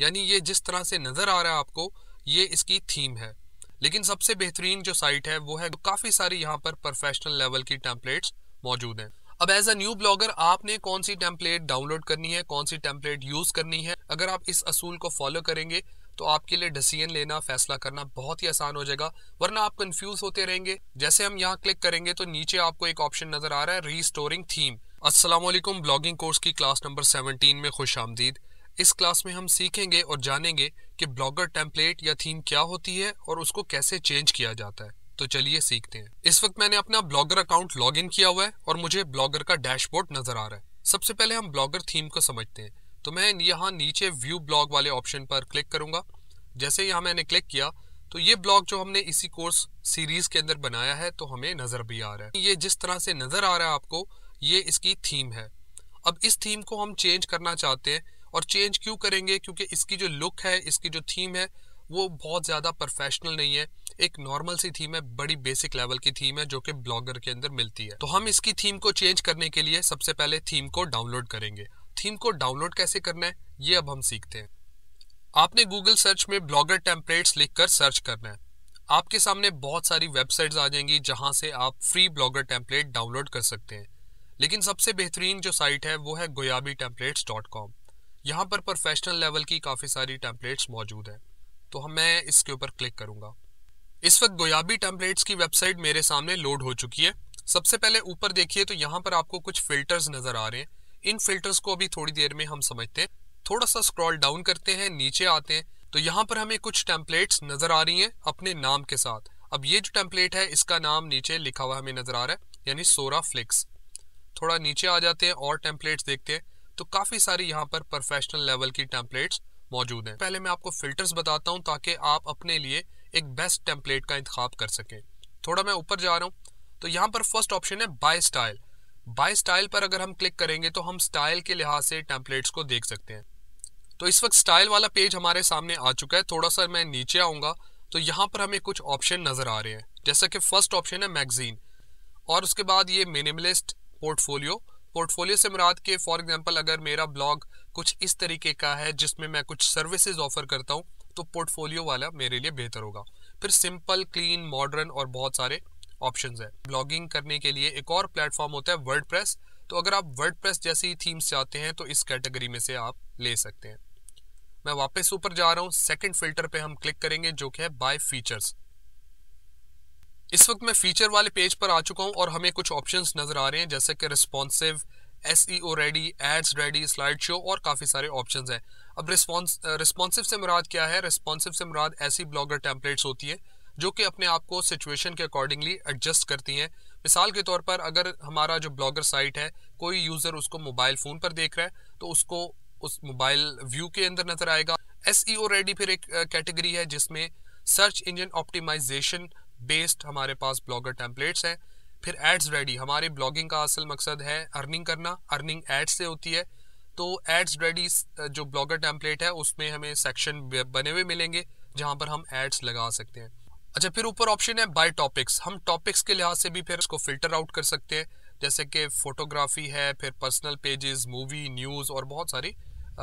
यानी ये जिस तरह से नज़र आ रहा है आपको ये इसकी थीम है लेकिन सबसे बेहतरीन जो साइट है वो है काफ़ी सारी यहाँ पर प्रोफेशनल लेवल की टेम्पलेट्स मौजूद हैं अब एज अ न्यू ब्लॉगर आपने कौन सी टेम्पलेट डाउनलोड करनी है कौन सी टेम्पलेट यूज़ करनी है अगर आप इस असूल को फॉलो करेंगे तो आपके लिए डिसीजन लेना फैसला करना बहुत ही आसान हो जाएगा वरना आप कंफ्यूज होते रहेंगे जैसे हम यहाँ क्लिक करेंगे तो नीचे आपको एक ऑप्शन नजर आ रहा है री थीम असलम ब्लॉगिंग कोर्स की क्लास नंबर सेवनटीन में खुश आमदीद इस क्लास में हम सीखेंगे और जानेंगे कि ब्लॉगर टेम्पलेट या थीम क्या होती है और उसको कैसे चेंज किया जाता है तो चलिए सीखते हैं इस वक्त मैंने अपना ब्लॉगर अकाउंट लॉगिन किया हुआ है और मुझे ब्लॉगर का डैशबोर्ड नजर आ रहा है सबसे पहले हम ब्लॉगर थीम को समझते हैं तो मैं यहाँ नीचे व्यू ब्लॉग वाले ऑप्शन पर क्लिक करूंगा जैसे यहाँ मैंने क्लिक किया तो ये ब्लॉग जो हमने इसी कोर्स सीरीज के अंदर बनाया है तो हमें नजर भी आ रहा है ये जिस तरह से नजर आ रहा है आपको ये इसकी थीम है अब इस थीम को हम चेंज करना चाहते हैं और चेंज क्यों करेंगे क्योंकि इसकी जो लुक है इसकी जो थीम है वो बहुत ज़्यादा प्रोफेशनल नहीं है एक नॉर्मल सी थीम है बड़ी बेसिक लेवल की थीम है जो कि ब्लॉगर के अंदर मिलती है तो हम इसकी थीम को चेंज करने के लिए सबसे पहले थीम को डाउनलोड करेंगे थीम को डाउनलोड कैसे करना है ये अब हम सीखते हैं आपने गूगल सर्च में ब्लॉगर टेम्पलेट्स लिखकर सर्च करना है आपके सामने बहुत सारी वेबसाइट्स आ जाएंगी जहां से आप फ्री ब्लॉगर टेम्पलेट डाउनलोड कर सकते हैं लेकिन सबसे बेहतरीन जो साइट है वो है गोयाबी टेम्पलेट्स डॉट कॉम यहाँ पर प्रोफेशनल लेवल की काफ़ी सारी टैंपलेट्स मौजूद हैं तो हम मैं इसके ऊपर क्लिक करूँगा इस वक्त गोयाबी टैंपलेट्स की वेबसाइट मेरे सामने लोड हो चुकी है सबसे पहले ऊपर देखिए तो यहाँ पर आपको कुछ फिल्टर्स नज़र आ रहे हैं इन फिल्टर्स को अभी थोड़ी देर में हम समझते हैं थोड़ा सा स्क्रॉल डाउन करते हैं नीचे आते हैं तो यहाँ पर हमें कुछ टैंपलेट्स नज़र आ रही हैं अपने नाम के साथ अब ये जो टेम्पलेट है इसका नाम नीचे लिखा हुआ हमें नज़र आ रहा है यानी सोरा फ्लिक्स थोड़ा नीचे आ जाते हैं और टैंपलेट्स देखते हैं तो काफ़ी सारी यहाँ पर प्रोफेशनल लेवल की टेम्पलेट्स मौजूद हैं पहले मैं आपको फिल्टर्स बताता हूँ ताकि आप अपने लिए एक बेस्ट टेम्पलेट का इंतजाम कर सकें थोड़ा मैं ऊपर जा रहा हूँ तो यहाँ पर फर्स्ट ऑप्शन है बाय स्टाइल बाय स्टाइल पर अगर हम क्लिक करेंगे तो हम स्टाइल के लिहाज से टेम्पलेट्स को देख सकते हैं तो इस वक्त स्टाइल वाला पेज हमारे सामने आ चुका है थोड़ा सा मैं नीचे आऊंगा तो यहाँ पर हमें कुछ ऑप्शन नज़र आ रहे हैं जैसा कि फर्स्ट ऑप्शन है मैगजीन और उसके बाद ये मिनिमलिस्ट पोर्टफोलियो पोर्टफोलियो से मुराद के फॉर एग्जांपल अगर मेरा ब्लॉग कुछ इस तरीके का है जिसमें मैं कुछ सर्विसेज ऑफर करता हूँ तो पोर्टफोलियो वाला मेरे लिए बेहतर होगा फिर सिंपल क्लीन मॉडर्न और बहुत सारे ऑप्शंस है ब्लॉगिंग करने के लिए एक और प्लेटफॉर्म होता है वर्ड तो अगर आप वर्ड जैसी थीम्स चाहते हैं तो इस कैटेगरी में से आप ले सकते हैं मैं वापस ऊपर जा रहा हूँ सेकेंड फिल्टर पर हम क्लिक करेंगे जो कि है बाय फीचर्स इस वक्त मैं फीचर वाले पेज पर आ चुका हूँ और हमें कुछ ऑप्शंस नज़र आ रहे हैं जैसे कि responsive S E O ready ads ready slide show और काफ़ी सारे ऑप्शंस हैं अब रिस्पॉन्स रिस्पॉन्सिव से मुराद क्या है रिस्पॉन्सिव से मुराद ऐसी ब्लॉगर टेम्पलेट्स होती है जो कि अपने आप को सिचुएशन के अकॉर्डिंगली एडजस्ट करती हैं मिसाल के तौर पर अगर हमारा जो ब्लॉगर साइट है कोई यूज़र उसको मोबाइल फ़ोन पर देख रहा है तो उसको उस मोबाइल व्यू के अंदर नज़र आएगा एस ई ओ रेडी फिर एक कैटेगरी है जिसमें सर्च इंजन ऑप्टिमाइजेशन बेस्ड हमारे पास ब्लॉगर टेम्पलेट्स हैं फिर एड्स रेडी हमारे ब्लॉगिंग का असल मकसद है अर्निंग करना अर्निंग एड्स से होती है तो एड्स रेडी जो ब्लॉगर टेम्पलेट है उसमें हमें सेक्शन बने हुए मिलेंगे जहाँ पर हम एड्स लगा सकते हैं अच्छा फिर ऊपर ऑप्शन है बाय टॉपिक्स हम टॉपिक्स के लिहाज से भी फिर उसको फिल्टर आउट कर सकते हैं जैसे कि फोटोग्राफी है फिर पर्सनल पेजेस मूवी न्यूज़ और बहुत सारी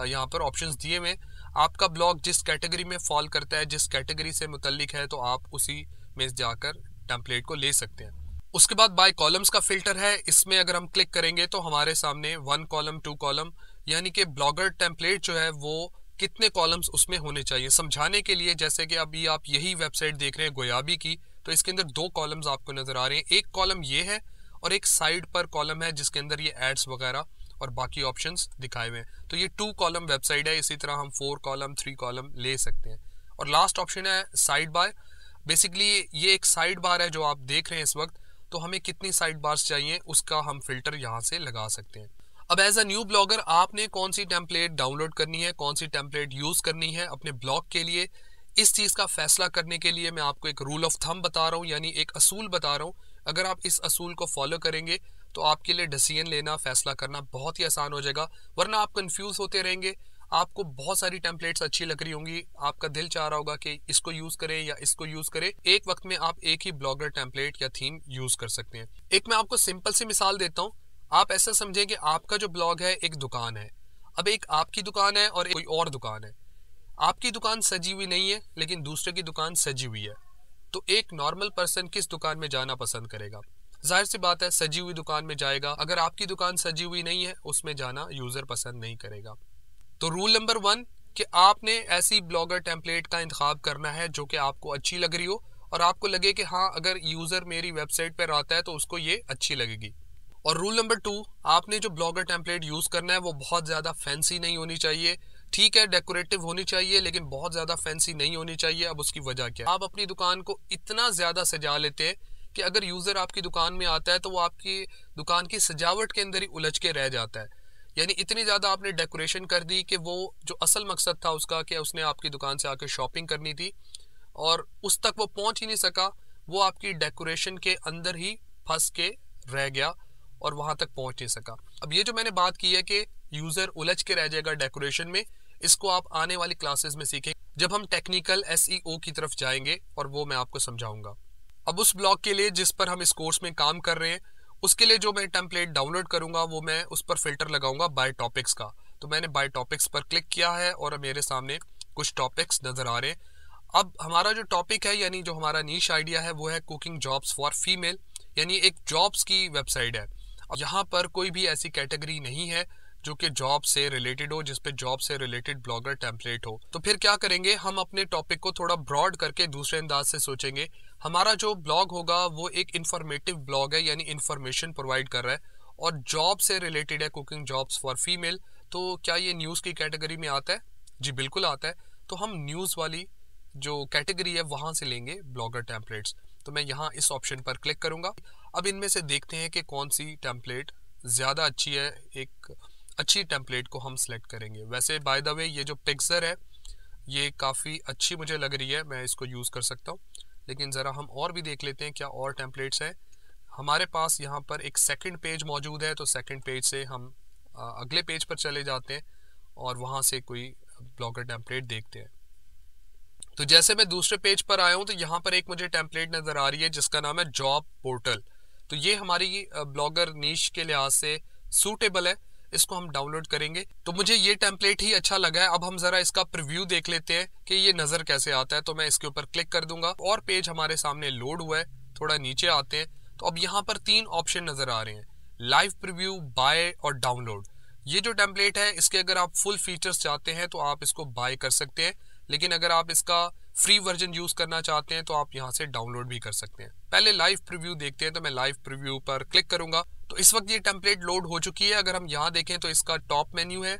यहाँ पर ऑप्शंस दिए हुए आपका ब्लॉग जिस कैटेगरी में फॉल करता है जिस कैटेगरी से मुतलिक है तो आप उसी में जाकर टेम्पलेट को ले सकते हैं उसके बाद बाय कॉलम्स का फिल्टर है इसमें अगर हम क्लिक करेंगे तो हमारे सामने वन कॉलम टू कॉलम यानी कि ब्लॉगर टेम्पलेट जो है वो कितने कॉलम्स उसमें होने चाहिए समझाने के लिए जैसे कि अभी आप यही वेबसाइट देख रहे हैं गोयाबी की तो इसके अंदर दो कॉलम्स आपको नज़र आ रहे हैं एक कॉलम ये है और एक साइड पर कॉलम है जिसके अंदर ये एड्स वगैरह और बाकी ऑप्शन दिखाए हुए हैं तो ये टू कॉलम वेबसाइट है इसी तरह हम फोर कॉलम थ्री कॉलम ले सकते हैं और लास्ट ऑप्शन है साइड बाय बेसिकली ये एक साइड बार है जो आप देख रहे हैं इस वक्त तो हमें कितनी साइड बार्स चाहिए उसका हम फिल्टर यहाँ से लगा सकते हैं अब एज अ न्यू ब्लॉगर आपने कौन सी टेम्पलेट डाउनलोड करनी है कौन सी टेम्पलेट यूज़ करनी है अपने ब्लॉग के लिए इस चीज़ का फैसला करने के लिए मैं आपको एक रूल ऑफ थम बता रहा हूँ यानी एक असूल बता रहा हूँ अगर आप इस असूल को फॉलो करेंगे तो आपके लिए डिसीजन लेना फैसला करना बहुत ही आसान हो जाएगा वरना आप कन्फ्यूज़ होते रहेंगे आपको बहुत सारी टेम्पलेट्स अच्छी लग रही होंगी आपका दिल चाह रहा होगा कि इसको यूज करें या इसको यूज करें एक वक्त में आप एक ही ब्लॉगर टेम्पलेट या थीम यूज कर सकते हैं एक मैं आपको सिंपल सी मिसाल देता हूँ आप ऐसा समझें कि आपका जो ब्लॉग है एक दुकान है अब एक आपकी दुकान है और कोई और दुकान है आपकी दुकान सजी हुई नहीं है लेकिन दूसरे की दुकान सजी हुई है तो एक नॉर्मल पर्सन किस दुकान में जाना पसंद करेगा जाहिर सी बात है सजी हुई दुकान में जाएगा अगर आपकी दुकान सजी हुई नहीं है उसमें जाना यूजर पसंद नहीं करेगा तो रूल नंबर वन कि आपने ऐसी ब्लॉगर टेम्पलेट का इंतखब करना है जो कि आपको अच्छी लग रही हो और आपको लगे कि हाँ अगर यूज़र मेरी वेबसाइट पर आता है तो उसको ये अच्छी लगेगी और रूल नंबर टू आपने जो ब्लॉगर टेम्पलेट यूज़ करना है वो बहुत ज़्यादा फैंसी नहीं होनी चाहिए ठीक है डेकोरेटिव होनी चाहिए लेकिन बहुत ज़्यादा फैंसी नहीं होनी चाहिए अब उसकी वजह क्या आप अपनी दुकान को इतना ज़्यादा सजा लेते हैं कि अगर यूज़र आपकी दुकान में आता है तो वो आपकी दुकान की सजावट के अंदर ही उलझ के रह जाता है यानी इतनी ज़्यादा आपने डेकोरेशन कर दी कि वो जो असल मकसद था उसका कि उसने आपकी दुकान से आकर शॉपिंग करनी थी और उस तक वो पहुंच ही नहीं सका वो आपकी डेकोरेशन के अंदर ही फंस के रह गया और वहाँ तक पहुँच नहीं सका अब ये जो मैंने बात की है कि यूज़र उलझ के रह जाएगा डेकोरेशन में इसको आप आने वाली क्लासेस में सीखें जब हम टेक्निकल एस e की तरफ जाएंगे और वो मैं आपको समझाऊंगा अब उस ब्लॉग के लिए जिस पर हम इस कोर्स में काम कर रहे हैं उसके लिए जो मैं टेम्पलेट डाउनलोड करूंगा वो मैं उस पर फिल्टर लगाऊंगा बाय टॉपिक्स का तो मैंने बाय टॉपिक्स पर क्लिक किया है और मेरे सामने कुछ टॉपिक्स नज़र आ रहे हैं अब हमारा जो टॉपिक है यानी जो हमारा नीच आइडिया है वो है कुकिंग जॉब्स फॉर फीमेल यानी एक जॉब्स की वेबसाइट है यहाँ पर कोई भी ऐसी कैटेगरी नहीं है जो कि जॉब से रिलेटेड हो जिस पे जॉब से रिलेटेड ब्लॉगर टेम्पलेट हो तो फिर क्या करेंगे हम अपने टॉपिक को थोड़ा ब्रॉड करके दूसरे अंदाज से सोचेंगे हमारा जो ब्लॉग होगा वो एक इन्फॉर्मेटिव ब्लॉग है यानी इन्फॉर्मेशन प्रोवाइड कर रहा है और जॉब से रिलेटेड है कुकिंग जॉब्स फॉर फीमेल तो क्या ये न्यूज़ की कैटेगरी में आता है जी बिल्कुल आता है तो हम न्यूज़ वाली जो कैटेगरी है वहाँ से लेंगे ब्लॉगर टेम्पलेट्स तो मैं यहाँ इस ऑप्शन पर क्लिक करूँगा अब इनमें से देखते हैं कि कौन सी टेम्पलेट ज़्यादा अच्छी है एक अच्छी टेम्पलेट को हम सेलेक्ट करेंगे वैसे बाय द वे ये जो पिक्सर है ये काफ़ी अच्छी मुझे लग रही है मैं इसको यूज़ कर सकता हूँ लेकिन ज़रा हम और भी देख लेते हैं क्या और टेम्पलेट्स हैं हमारे पास यहाँ पर एक सेकंड पेज मौजूद है तो सेकंड पेज से हम अगले पेज पर चले जाते हैं और वहाँ से कोई ब्लॉगर टेम्पलेट देखते हैं तो जैसे मैं दूसरे पेज पर आया हूँ तो यहाँ पर एक मुझे टेम्पलेट नज़र आ रही है जिसका नाम है जॉब पोर्टल तो ये हमारी ब्लॉगर नीच के लिहाज से सूटेबल है इसको हम डाउनलोड करेंगे तो मुझे ये टेम्पलेट ही अच्छा लगा है अब हम जरा इसका प्रिव्यू देख लेते हैं कि ये नजर कैसे आता है तो मैं इसके ऊपर क्लिक कर दूंगा और पेज हमारे सामने लोड हुआ है थोड़ा नीचे आते हैं तो अब यहाँ पर तीन ऑप्शन नजर आ रहे हैं लाइव प्रिव्यू बाय और डाउनलोड ये जो टेम्पलेट है इसके अगर आप फुल फीचर्स चाहते हैं तो आप इसको बाय कर सकते हैं लेकिन अगर आप इसका फ्री वर्जन यूज करना चाहते हैं तो आप यहाँ से डाउनलोड भी कर सकते हैं पहले लाइव प्रिव्यू देखते हैं तो मैं लाइव प्रिव्यू पर क्लिक करूंगा तो इस वक्त ये टेम्पलेट लोड हो चुकी है अगर हम यहाँ देखें तो इसका टॉप मेन्यू है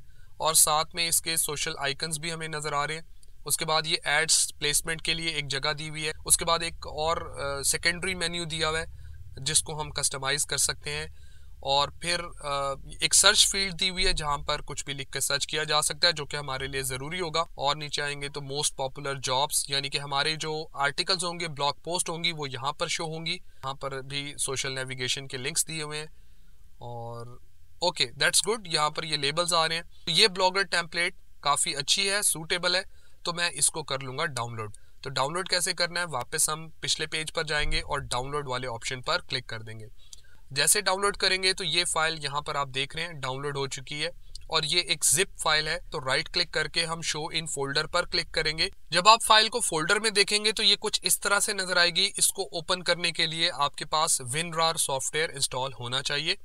और साथ में इसके सोशल आइकन्स भी हमें नज़र आ रहे हैं उसके बाद ये एड्स प्लेसमेंट के लिए एक जगह दी हुई है उसके बाद एक और सेकेंडरी मेन्यू दिया हुआ है जिसको हम कस्टमाइज़ कर सकते हैं और फिर uh, एक सर्च फील्ड दी हुई है जहाँ पर कुछ भी लिख कर सर्च किया जा सकता है जो कि हमारे लिए ज़रूरी होगा और नीचे आएंगे तो मोस्ट पॉपुलर जॉब्स यानी कि हमारे जो आर्टिकल्स होंगे ब्लॉग पोस्ट होंगी वो यहाँ पर शो होंगी यहाँ पर भी सोशल नेविगेशन के लिंक्स दिए हुए हैं और ओके दैट्स गुड यहाँ पर ये लेबल्स आ रहे हैं तो ये ब्लॉगर टेम्पलेट काफ़ी अच्छी है सूटेबल है तो मैं इसको कर लूँगा डाउनलोड तो डाउनलोड कैसे करना है वापस हम पिछले पेज पर जाएंगे और डाउनलोड वाले ऑप्शन पर क्लिक कर देंगे जैसे डाउनलोड करेंगे तो ये फाइल यहाँ पर आप देख रहे हैं डाउनलोड हो चुकी है और ये एक जिप फाइल है तो राइट क्लिक करके हम शो इन फोल्डर पर क्लिक करेंगे जब आप फाइल को फोल्डर में देखेंगे तो ये कुछ इस तरह से नजर आएगी इसको ओपन करने के लिए आपके पास विनरार सॉफ्टवेयर इंस्टॉल होना चाहिए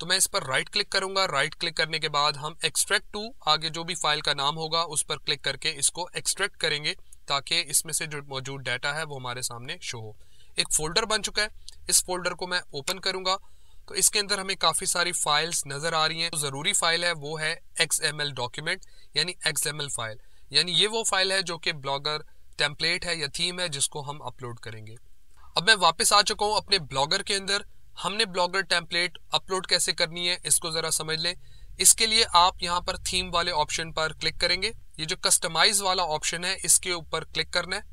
तो मैं इस पर राइट क्लिक करूंगा राइट क्लिक करने के बाद हम एक्सट्रैक्ट टू आगे जो भी फाइल का नाम होगा उस पर क्लिक करके इसको एक्सट्रैक्ट करेंगे ताकि इसमें से जो मौजूद डाटा है वो हमारे सामने शो हो एक फोल्डर बन चुका है इस फोल्डर को मैं ओपन करूंगा तो इसके अंदर हमें काफ़ी सारी फाइल्स नज़र आ रही हैं तो ज़रूरी फाइल है वो है एक्स डॉक्यूमेंट यानी एक्स फाइल यानी ये वो फाइल है जो कि ब्लॉगर टेम्पलेट है या थीम है जिसको हम अपलोड करेंगे अब मैं वापस आ चुका हूँ अपने ब्लॉगर के अंदर हमने ब्लॉगर टेम्पलेट अपलोड कैसे करनी है इसको ज़रा समझ लें इसके लिए आप यहाँ पर थीम वाले ऑप्शन पर क्लिक करेंगे ये जो कस्टमाइज वाला ऑप्शन है इसके ऊपर क्लिक करना है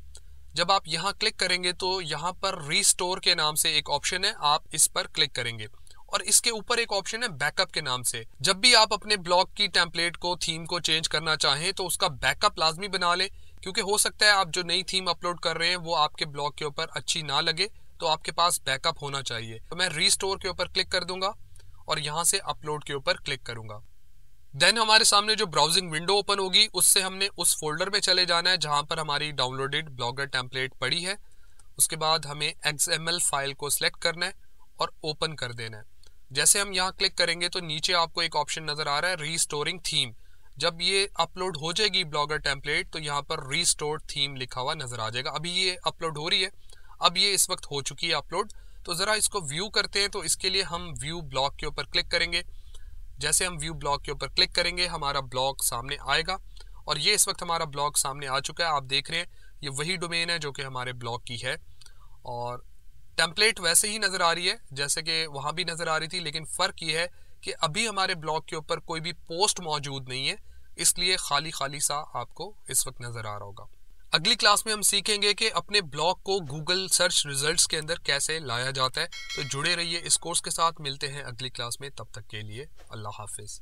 जब आप यहाँ क्लिक करेंगे तो यहाँ पर रीस्टोर के नाम से एक ऑप्शन है आप इस पर क्लिक करेंगे और इसके ऊपर एक ऑप्शन है बैकअप के नाम से जब भी आप अपने ब्लॉग की टेम्पलेट को थीम को चेंज करना चाहें तो उसका बैकअप लाजमी बना लें क्योंकि हो सकता है आप जो नई थीम अपलोड कर रहे हैं वो आपके ब्लॉग के ऊपर अच्छी ना लगे तो आपके पास बैकअप होना चाहिए तो मैं रीस्टोर के ऊपर क्लिक कर दूंगा और यहाँ से अपलोड के ऊपर क्लिक करूंगा देन हमारे सामने जो ब्राउजिंग विंडो ओपन होगी उससे हमने उस फोल्डर में चले जाना है जहां पर हमारी डाउनलोडेड ब्लॉगर टेम्पलेट पड़ी है उसके बाद हमें एक्स फाइल को सिलेक्ट करना है और ओपन कर देना है जैसे हम यहाँ क्लिक करेंगे तो नीचे आपको एक ऑप्शन नज़र आ रहा है रीस्टोरिंग थीम जब ये अपलोड हो जाएगी ब्लॉगर टेम्पलेट तो यहाँ पर रीस्टोर थीम लिखा हुआ नज़र आ जाएगा अभी ये अपलोड हो रही है अब ये इस वक्त हो चुकी है अपलोड तो ज़रा इसको व्यू करते हैं तो इसके लिए हम व्यू ब्लॉक के ऊपर क्लिक करेंगे जैसे हम व्यू ब्लॉक के ऊपर क्लिक करेंगे हमारा ब्लॉग सामने आएगा और ये इस वक्त हमारा ब्लॉग सामने आ चुका है आप देख रहे हैं ये वही डोमेन है जो कि हमारे ब्लॉग की है और टेम्पलेट वैसे ही नज़र आ रही है जैसे कि वहाँ भी नज़र आ रही थी लेकिन फ़र्क ये है कि अभी हमारे ब्लॉग के ऊपर कोई भी पोस्ट मौजूद नहीं है इसलिए खाली खाली सा आपको इस वक्त नज़र आ रहा होगा अगली क्लास में हम सीखेंगे कि अपने ब्लॉग को गूगल सर्च रिजल्ट्स के अंदर कैसे लाया जाता है तो जुड़े रहिए इस कोर्स के साथ मिलते हैं अगली क्लास में तब तक के लिए अल्लाह हाफिज़